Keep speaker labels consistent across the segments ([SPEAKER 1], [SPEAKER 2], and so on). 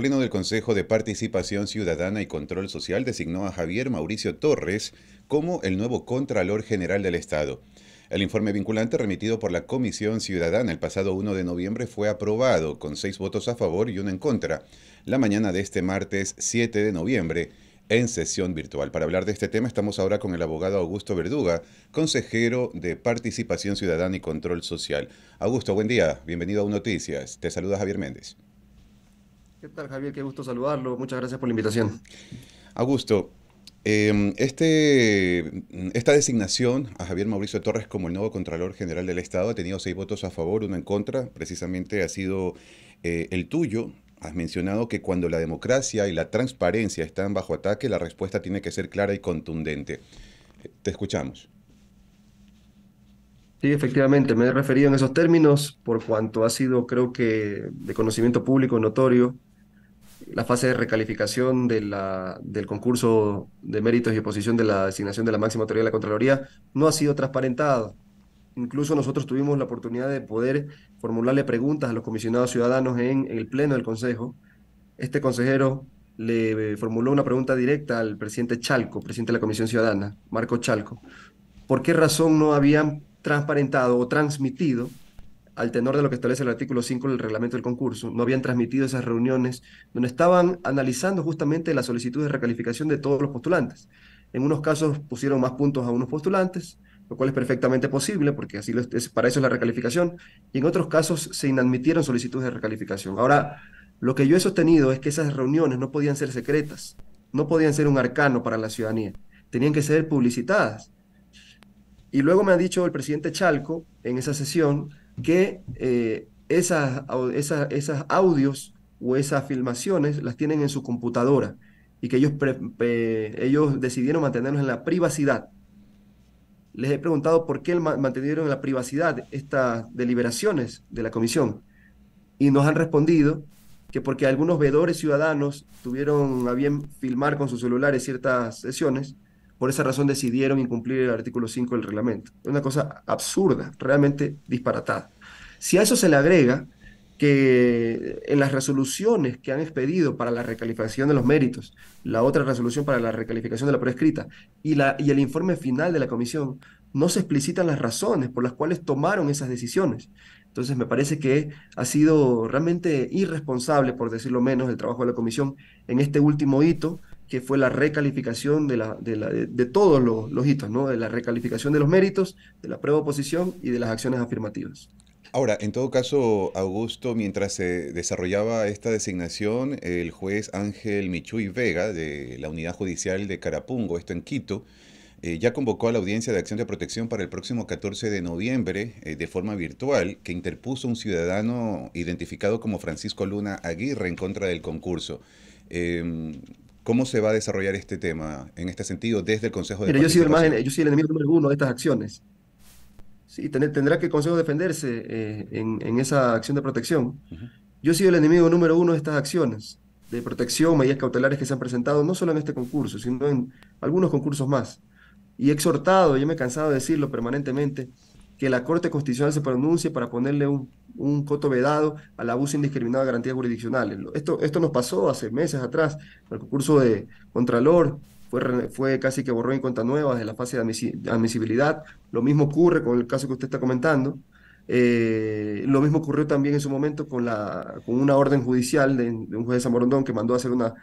[SPEAKER 1] El Pleno del Consejo de Participación Ciudadana y Control Social designó a Javier Mauricio Torres como el nuevo Contralor General del Estado. El informe vinculante remitido por la Comisión Ciudadana el pasado 1 de noviembre fue aprobado con seis votos a favor y uno en contra la mañana de este martes 7 de noviembre en sesión virtual. Para hablar de este tema estamos ahora con el abogado Augusto Verduga, consejero de Participación Ciudadana y Control Social. Augusto, buen día, bienvenido a Noticias. Te saluda Javier Méndez.
[SPEAKER 2] ¿Qué tal, Javier? Qué gusto saludarlo. Muchas gracias por la invitación.
[SPEAKER 1] Augusto, em, este, esta designación a Javier Mauricio Torres como el nuevo Contralor General del Estado ha tenido seis votos a favor, uno en contra. Precisamente ha sido eh, el tuyo. Has mencionado que cuando la democracia y la transparencia están bajo ataque, la respuesta tiene que ser clara y contundente. Eh, te escuchamos. Sí, efectivamente, me he referido
[SPEAKER 2] en esos términos por cuanto ha sido, creo que, de conocimiento público notorio la fase de recalificación de del concurso de méritos y oposición de la designación de la máxima autoridad de la Contraloría no ha sido transparentada. Incluso nosotros tuvimos la oportunidad de poder formularle preguntas a los comisionados ciudadanos en el Pleno del Consejo. Este consejero le eh, formuló una pregunta directa al presidente Chalco, presidente de la Comisión Ciudadana, Marco Chalco. ¿Por qué razón no habían transparentado o transmitido al tenor de lo que establece el artículo 5 del reglamento del concurso, no habían transmitido esas reuniones donde estaban analizando justamente la solicitud de recalificación de todos los postulantes. En unos casos pusieron más puntos a unos postulantes, lo cual es perfectamente posible porque así es, para eso es la recalificación, y en otros casos se inadmitieron solicitudes de recalificación. Ahora, lo que yo he sostenido es que esas reuniones no podían ser secretas, no podían ser un arcano para la ciudadanía, tenían que ser publicitadas. Y luego me ha dicho el presidente Chalco en esa sesión que eh, esas, esas, audios o esas filmaciones las tienen en su computadora y que ellos, ellos decidieron mantenerlos en la privacidad. Les he preguntado por qué mantuvieron en la privacidad estas deliberaciones de la comisión y nos han respondido que porque algunos veedores ciudadanos tuvieron a bien filmar con sus celulares ciertas sesiones, por esa razón decidieron incumplir el artículo 5 del reglamento. Es Una cosa absurda, realmente disparatada. Si a eso se le agrega que en las resoluciones que han expedido para la recalificación de los méritos, la otra resolución para la recalificación de la prueba escrita y, el informe final de la comisión, no se explicitan las razones por las cuales tomaron esas decisiones. Entonces me parece que ha sido realmente irresponsable, por decirlo menos, el trabajo de la comisión en este último hito, que fue la recalificación de, la, de, todos
[SPEAKER 1] los, hitos, ¿no? de la recalificación de los méritos, de la prueba de oposición y de las acciones afirmativas. Ahora, en todo caso, Augusto, mientras se desarrollaba esta designación, el juez Ángel Michuy Vega, de la Unidad Judicial de Carapungo, esto en Quito, eh, ya convocó a la audiencia de acción de protección para el próximo 14 de noviembre eh, de forma virtual que interpuso un ciudadano identificado como Francisco Luna Aguirre en contra del concurso. Em, ¿Cómo se va a desarrollar este tema en este sentido desde el Consejo de Mira, yo
[SPEAKER 2] soy el enemigo número uno de estas acciones. Sí, tendrá que el Consejo defenderse eh, en, esa acción de protección. Yo he sido el enemigo número uno de estas acciones de protección, medidas cautelares que se han presentado, no solo en este concurso, sino en algunos concursos más. Y he exhortado, yo me he cansado de decirlo permanentemente, que la Corte Constitucional se pronuncie para ponerle un, coto vedado al abuso indiscriminado de garantías jurisdiccionales. Esto, esto nos pasó hace meses atrás, en el concurso de Contralor, fue, casi que borró en cuenta nueva de la fase de admisibilidad. Lo mismo ocurre con el caso que usted está comentando. Eh, lo mismo ocurrió también en su momento con, la, con una orden judicial de, un juez de San que mandó a hacer una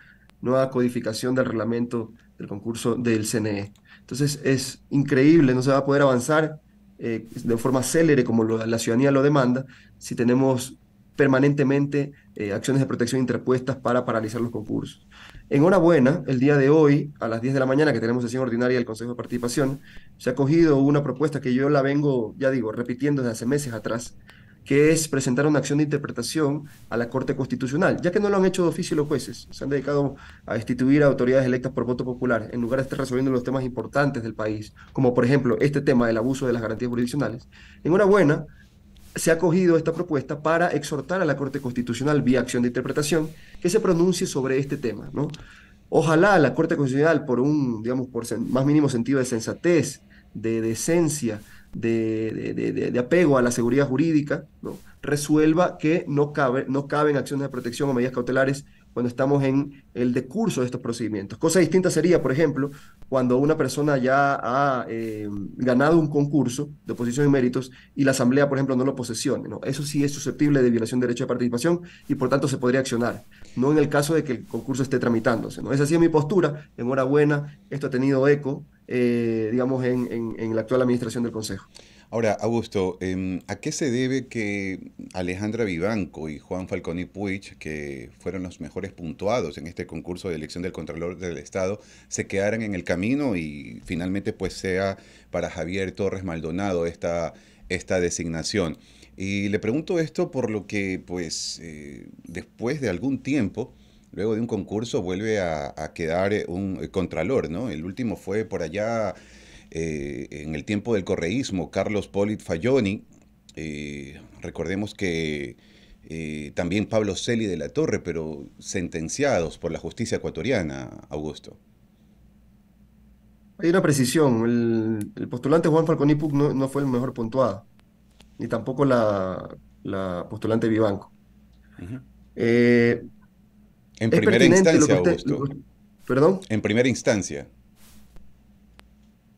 [SPEAKER 2] nueva codificación del reglamento del concurso del CNE. Entonces es increíble, no se va a poder avanzar eh, de forma célere como la ciudadanía lo demanda si tenemos permanentemente eh, acciones de protección interpuestas para paralizar los concursos. Enhorabuena, el día de hoy, a las 10 de la mañana, que tenemos sesión ordinaria del Consejo de Participación, se ha cogido una propuesta que yo la vengo, ya digo, repitiendo desde hace meses atrás, que es presentar una acción de interpretación a la Corte Constitucional, ya que no lo han hecho de oficio los jueces, se han dedicado a instituir a autoridades electas por voto popular, en lugar de estar resolviendo los temas importantes del país, como por ejemplo este tema del abuso de las garantías jurisdiccionales. Enhorabuena, se ha cogido esta propuesta para exhortar a la Corte Constitucional, vía acción de interpretación, que se pronuncie sobre este tema. ¿no? Ojalá la Corte Constitucional, por un, digamos, por más mínimo sentido de sensatez, de decencia, de, apego a la seguridad jurídica, ¿no? resuelva que no, no caben acciones de protección o medidas cautelares cuando estamos en el decurso de estos procedimientos. Cosa distinta sería, por ejemplo, cuando una persona ya ha eh, ganado un concurso de oposición y méritos y la Asamblea, por ejemplo, no lo posesione. Eso sí es susceptible de violación de derecho de participación y por tanto se podría accionar, no en el caso de que el concurso esté tramitándose. ¿no? Esa sí es mi postura. Enhorabuena, esto ha tenido eco,
[SPEAKER 1] eh, digamos, en la actual administración del Consejo. Ahora, Augusto, em, ¿a qué se debe que Alejandra Vivanco y Juan Falconi Puig, que fueron los mejores puntuados en este concurso de elección del Contralor del Estado, se quedaran en el camino y finalmente pues sea para Javier Torres Maldonado esta, esta designación? Y le pregunto esto por lo que pues eh, después de algún tiempo, luego de un concurso, vuelve a, a quedar eh, un eh, contralor, ¿no? El último fue por allá eh, en el tiempo del correísmo, Carlos Polit Fayoni, eh, recordemos que eh, también Pablo Celi de la Torre, pero sentenciados por la justicia ecuatoriana, Augusto.
[SPEAKER 2] Hay una precisión, el, postulante Juan Falconi no, fue el mejor puntuado, ni tampoco la, postulante Vivanco. en primera instancia, Augusto.
[SPEAKER 1] ¿Perdón? En primera instancia.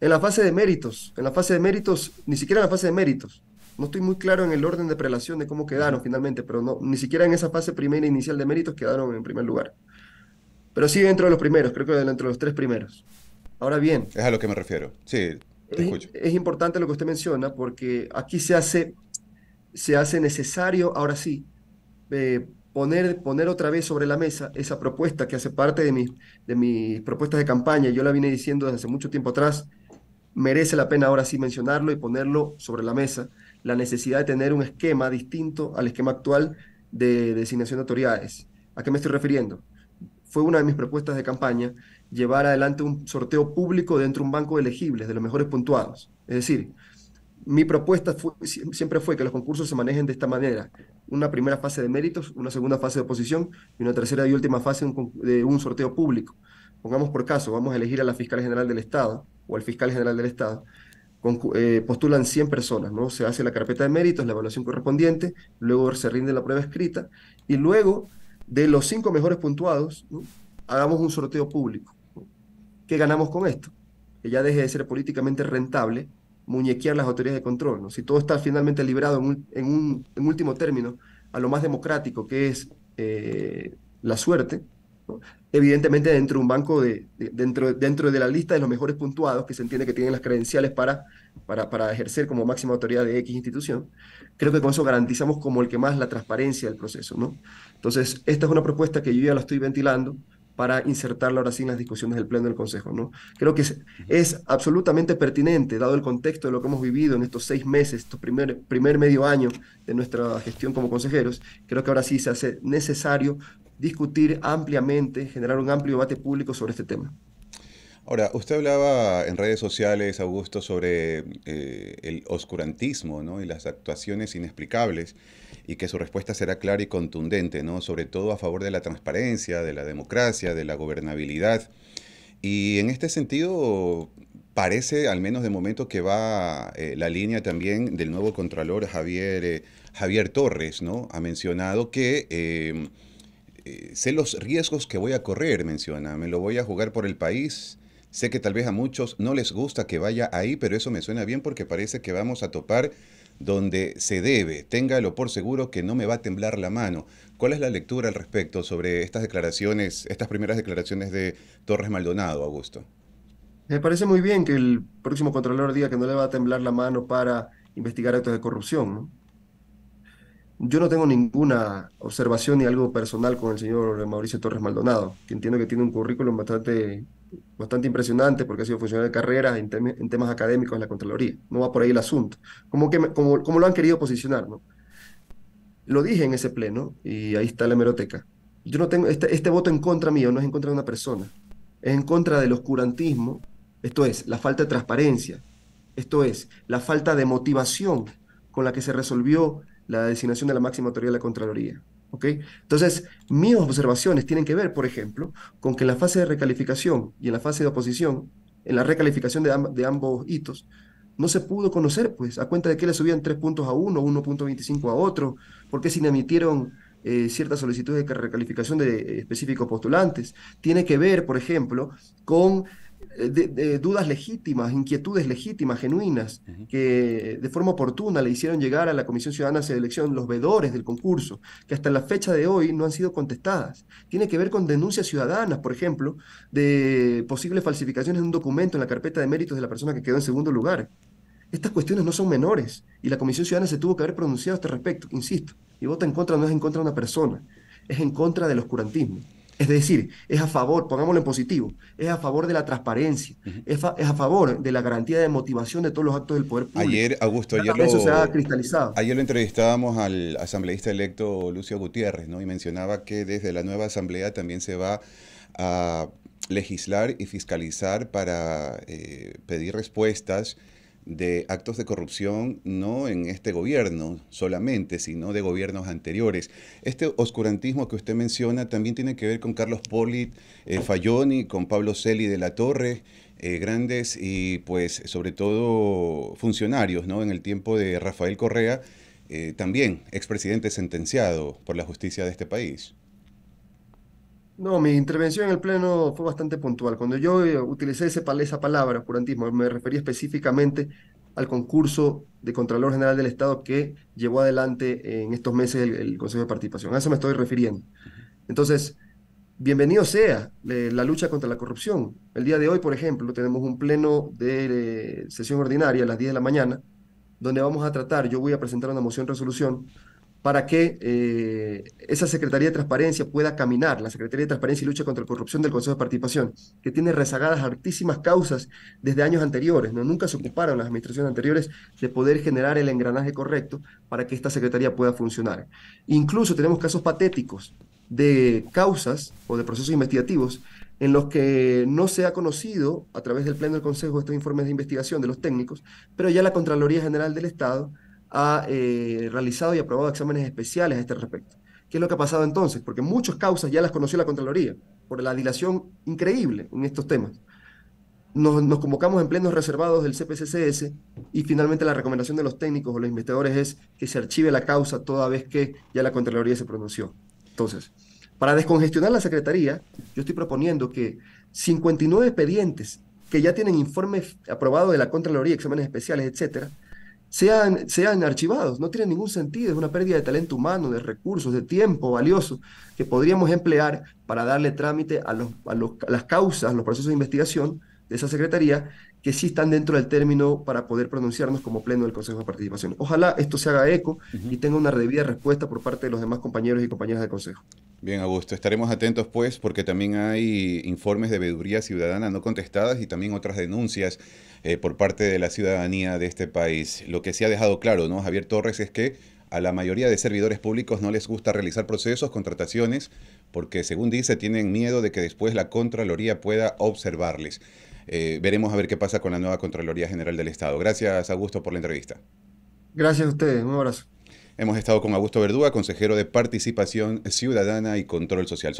[SPEAKER 2] En la fase de méritos, en la fase de méritos, ni siquiera en la fase de méritos. No estoy muy claro en el orden de prelación de cómo quedaron finalmente, pero no, ni siquiera en esa fase primera inicial de méritos quedaron en primer lugar. Pero sí dentro de los primeros, creo que dentro de los tres primeros. Ahora bien. Es a lo que me refiero. Sí, te escucho. Es, importante lo que usted menciona porque aquí se hace, se hace necesario, ahora sí, eh, poner, poner otra vez sobre la mesa esa propuesta que hace parte de, mi, de mis propuestas de campaña. Yo la vine diciendo desde hace mucho tiempo atrás merece la pena ahora sí mencionarlo y ponerlo sobre la mesa, la necesidad de tener un esquema distinto al esquema actual de designación de autoridades. ¿A qué me estoy refiriendo? Fue una de mis propuestas de campaña llevar adelante un sorteo público dentro de un banco de elegibles, de los mejores puntuados. Es decir, mi propuesta siempre fue que los concursos se manejen de esta manera. Una primera fase de méritos, una segunda fase de oposición y una tercera y última fase de un sorteo público pongamos por caso, vamos a elegir a la fiscal general del Estado o al fiscal general del Estado, eh, postulan 100 personas, ¿no? Se hace la carpeta de méritos, la evaluación correspondiente, luego se rinde la prueba escrita y luego de los cinco mejores puntuados, hagamos un sorteo público. ¿Qué ganamos con esto? Que ya deje de ser políticamente rentable muñequear las autoridades de control, ¿no? Si todo está finalmente librado en, un, último término a lo más democrático que es eh, la suerte, Evidentemente dentro de un banco, de, dentro, dentro de la lista de los mejores puntuados, que se entiende que tienen las credenciales para, para, para, ejercer como máxima autoridad de X institución, creo que con eso garantizamos como el que más la transparencia del proceso. ¿no? Entonces, esta es una propuesta que yo ya la estoy ventilando para insertarla ahora sí en las discusiones del Pleno del Consejo. ¿no? Creo que es, es absolutamente pertinente, dado el contexto de lo que hemos vivido en estos seis meses, estos primer, primer medio año de nuestra gestión como consejeros, creo que ahora sí se hace necesario discutir ampliamente, generar un amplio debate público sobre este tema.
[SPEAKER 1] Ahora, usted hablaba en redes sociales, Augusto, sobre eh, el oscurantismo ¿no? y las actuaciones inexplicables y que su respuesta será clara y contundente, ¿no? sobre todo a favor de la transparencia, de la democracia, de la gobernabilidad. Y en este sentido, parece, al menos de momento, que va eh, la línea también del nuevo Contralor Javier, eh, Javier Torres, ¿no? ha mencionado que eh, sé los riesgos que voy a correr, menciona, me lo voy a jugar por el país. Sé que tal vez a muchos no les gusta que vaya ahí, pero eso me suena bien porque parece que vamos a topar donde se debe. Téngalo por seguro que no me va a temblar la mano. ¿Cuál es la lectura al respecto sobre estas declaraciones, estas primeras declaraciones de Torres Maldonado, Augusto? Me parece muy bien que el
[SPEAKER 2] próximo controlador diga que no le va a temblar la mano para investigar actos de corrupción. ¿no? Yo no tengo ninguna observación ni algo personal con el señor Mauricio Torres Maldonado, que entiendo que tiene un currículum bastante, bastante impresionante porque ha sido funcionario de carrera en, temas académicos en la Contraloría. No va por ahí el asunto. Como, que, como, lo han querido posicionar, ¿no? Lo dije en ese pleno y ahí está la hemeroteca. Yo no tengo, este, este voto en contra mío no es en contra de una persona, es en contra del oscurantismo, esto es, la falta de transparencia, esto es, la falta de motivación con la que se resolvió la designación de la máxima autoridad de la Contraloría. Entonces, mis observaciones tienen que ver, por ejemplo, con que en la fase de recalificación y en la fase de oposición, en la recalificación de, ambos hitos, no se pudo conocer, pues, a cuenta de que le subían tres puntos a uno, 1.25 a otro, porque se emitieron eh, ciertas solicitudes de recalificación de eh, específicos postulantes. Tiene que ver, por ejemplo, con eh, dudas legítimas, inquietudes legítimas, genuinas, que de forma oportuna le hicieron llegar a la Comisión Ciudadana de Elección los vedores del concurso, que hasta la fecha de hoy no han sido contestadas. Tiene que ver con denuncias ciudadanas, por ejemplo, de posibles falsificaciones de un documento en la carpeta de méritos de la persona que quedó en segundo lugar. Estas cuestiones no son menores y la Comisión Ciudadana se tuvo que haber pronunciado a este respecto, insisto. Y vota en contra no es en contra de una persona, es en contra del oscurantismo. Es decir, es a favor, pongámoslo en positivo, es a favor de la transparencia, es, a, favor de la garantía de motivación de todos los actos del poder público.
[SPEAKER 1] Ayer, Augusto, ayer lo, entrevistábamos al asambleísta electo Lucio Gutiérrez, ¿no? Y mencionaba que desde la nueva asamblea también se va a legislar y fiscalizar para eh, pedir respuestas de actos de corrupción no en este gobierno solamente, sino de gobiernos anteriores. Este oscurantismo que usted menciona también tiene que ver con Carlos Polit, eh, Fayoni, con Pablo Celi de la Torre, eh, grandes y pues sobre todo funcionarios, ¿no? En el tiempo de Rafael Correa, eh, también expresidente sentenciado por la justicia de este país.
[SPEAKER 2] No, mi intervención en el Pleno fue bastante puntual. Cuando yo eh, utilicé esa palabra, curantismo, me refería específicamente al concurso de Contralor General del Estado que llevó adelante en estos meses el, Consejo de Participación. A eso me estoy refiriendo. Entonces, bienvenido sea la lucha contra la corrupción. El día de hoy, por ejemplo, tenemos un pleno de eh, sesión ordinaria a las 10 de la mañana, donde vamos a tratar, yo voy a presentar una moción de resolución para que eh, esa Secretaría de Transparencia pueda caminar, la Secretaría de Transparencia y Lucha contra la Corrupción del Consejo de Participación, que tiene rezagadas altísimas causas desde años anteriores, ¿no? nunca se ocuparon las administraciones anteriores de poder generar el engranaje correcto para que esta Secretaría pueda funcionar. Incluso tenemos casos patéticos de causas o de procesos investigativos en los que no se ha conocido a través del Pleno del Consejo estos informes de investigación de los técnicos, pero ya la Contraloría General del Estado ha eh, realizado y aprobado exámenes especiales a este respecto. ¿Qué es lo que ha pasado entonces? Porque muchas causas ya las conoció la Contraloría por la dilación increíble en estos temas. Nos, convocamos en plenos reservados del CPCCS y finalmente la recomendación de los técnicos o los investigadores es que se archive la causa toda vez que ya la Contraloría se pronunció. Entonces, para descongestionar la Secretaría, yo estoy proponiendo que 59 expedientes que ya tienen informe aprobado de la Contraloría, exámenes especiales, etcétera, sean, archivados. No tiene ningún sentido, es una pérdida de talento humano, de recursos, de tiempo valioso que podríamos emplear para darle trámite a, los, a las causas, a los procesos de investigación de esa secretaría que sí están dentro del término para poder pronunciarnos como pleno del Consejo de Participación. Ojalá esto se haga eco y tenga una debida respuesta por parte de los demás
[SPEAKER 1] compañeros y compañeras del Consejo. Bien, Augusto, estaremos atentos pues porque también hay informes de veeduría ciudadana no contestadas y también otras denuncias eh, por parte de la ciudadanía de este país. Lo que se sí ha dejado claro, ¿no, Javier Torres, es que a la mayoría de servidores públicos no les gusta realizar procesos, contrataciones, porque según dice tienen miedo de que después la Contraloría pueda observarles. Eh, veremos a ver qué pasa con la nueva Contraloría General del Estado. Gracias, Augusto, por la entrevista. Gracias a ustedes. Un abrazo. Hemos estado con Augusto Verdúa, consejero de Participación Ciudadana y Control Social.